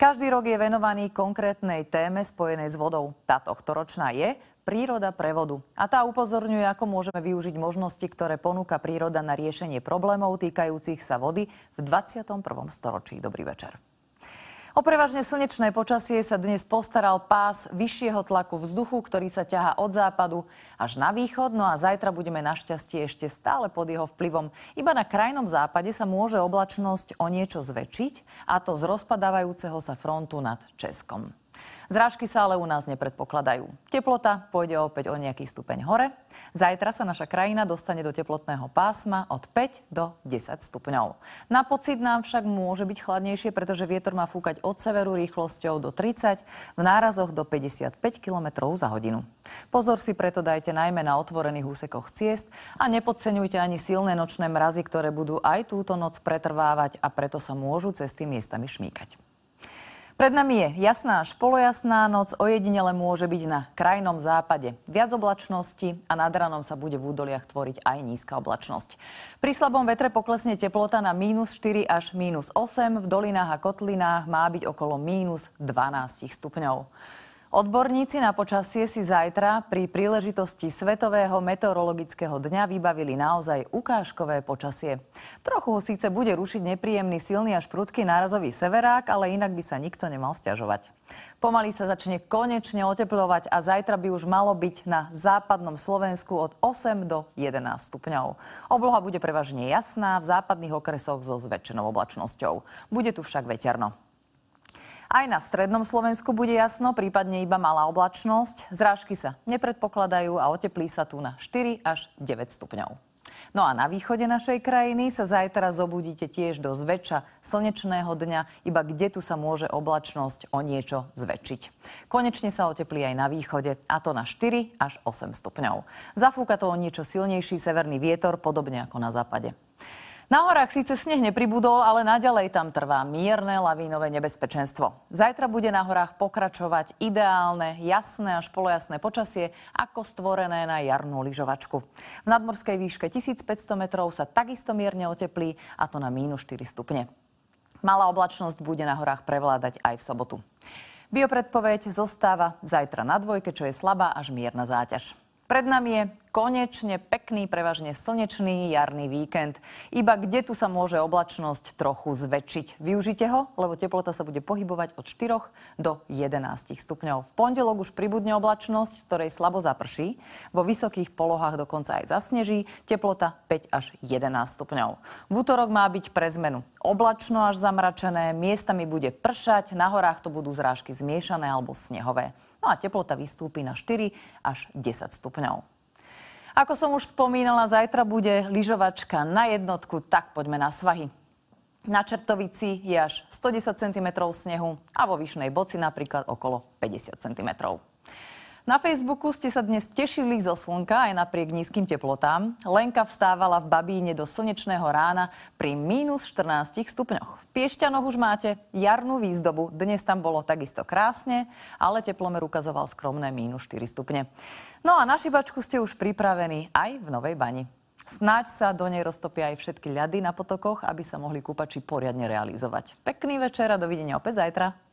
Každý rok je venovaný konkrétnej téme spojenej s vodou. Tá tohtoročná je príroda pre vodu. A tá upozorňuje, ako môžeme využiť možnosti, ktoré ponúka príroda na riešenie problémov týkajúcich sa vody v 21. storočí. Dobrý večer. O prevažne slnečné počasie sa dnes postaral pás vyššieho tlaku vzduchu, ktorý sa ťaha od západu až na východ, no a zajtra budeme našťastie ešte stále pod jeho vplyvom. Iba na krajnom západe sa môže oblačnosť o niečo zväčšiť, a to z rozpadávajúceho sa frontu nad Českom. Zrážky sa ale u nás nepredpokladajú. Teplota pôjde opäť o nejaký stupeň hore. Zajtra sa naša krajina dostane do teplotného pásma od 5 do 10 stupňov. Na pocit nám však môže byť chladnejšie, pretože vietor má fúkať od severu rýchlosťou do 30, v nárazoch do 55 km za hodinu. Pozor si preto dajte najmä na otvorených úsekoch ciest a nepodceňujte ani silné nočné mrazy, ktoré budú aj túto noc pretrvávať a preto sa môžu cesty miestami šmíkať. Pred nami je jasná až polojasná noc, ojedinele môže byť na krajnom západe. Viac oblačnosti a nad ranom sa bude v údoliach tvoriť aj nízka oblačnosť. Pri slabom vetre poklesne teplota na mínus 4 až mínus 8, v dolinách a kotlinách má byť okolo mínus 12 stupňov. Odborníci na počasie si zajtra pri príležitosti Svetového meteorologického dňa vybavili naozaj ukážkové počasie. Trochu ho síce bude rušiť nepríjemný silný až prudký nárazový severák, ale inak by sa nikto nemal stiažovať. Pomaly sa začne konečne oteplovať a zajtra by už malo byť na západnom Slovensku od 8 do 11 stupňov. Obloha bude prevažne jasná, v západných okresoch so zväčšenou oblačnosťou. Bude tu však veterno. Aj na strednom Slovensku bude jasno, prípadne iba malá oblačnosť. Zrážky sa nepredpokladajú a oteplí sa tu na 4 až 9 stupňov. No a na východe našej krajiny sa zajtra zobudíte tiež do zväčša slnečného dňa, iba kde tu sa môže oblačnosť o niečo zväčšiť. Konečne sa oteplí aj na východe, a to na 4 až 8 stupňov. Zafúka to o niečo silnejší severný vietor, podobne ako na západe. Na horách síce sneh nepribudol, ale naďalej tam trvá mierne lavínové nebezpečenstvo. Zajtra bude na horách pokračovať ideálne, jasné až polojasné počasie, ako stvorené na jarnú lyžovačku. V nadmorskej výške 1500 metrov sa takisto mierne oteplí, a to na mínus 4 stupne. Malá oblačnosť bude na horách prevládať aj v sobotu. Biopredpoveď zostáva zajtra na dvojke, čo je slabá až mierna záťaž. Pred nami je konečne pekný, prevažne slnečný jarný víkend. Iba kde tu sa môže oblačnosť trochu zväčšiť. Využite ho, lebo teplota sa bude pohybovať od 4 do 11 stupňov. V pondelok už pribudne oblačnosť, ktorej slabo zaprší. Vo vysokých polohách dokonca aj zasneží. Teplota 5 až 11 stupňov. V útorok má byť pre zmenu oblačno až zamračené, miestami bude pršať, na horách to budú zrážky zmiešané alebo snehové. No a teplota vystúpi na 4 až 10 stupňov. Ako som už spomínala, zajtra bude lyžovačka na jednotku, tak poďme na svahy. Na Čertovici je až 110 cm snehu a vo Vyšnej Boci napríklad okolo 50 cm. Na Facebooku ste sa dnes tešili zo slnka aj napriek nízkym teplotám. Lenka vstávala v Babíne do slnečného rána pri mínus 14 stupňoch. V Piešťanoch už máte jarnú výzdobu. Dnes tam bolo takisto krásne, ale teplomer ukazoval skromné mínus 4 stupne. No a na šibačku ste už pripravení aj v Novej Bani. Snáď sa do nej roztopia aj všetky ľady na potokoch, aby sa mohli kúpači poriadne realizovať. Pekný večer a dovidenia opäť zajtra.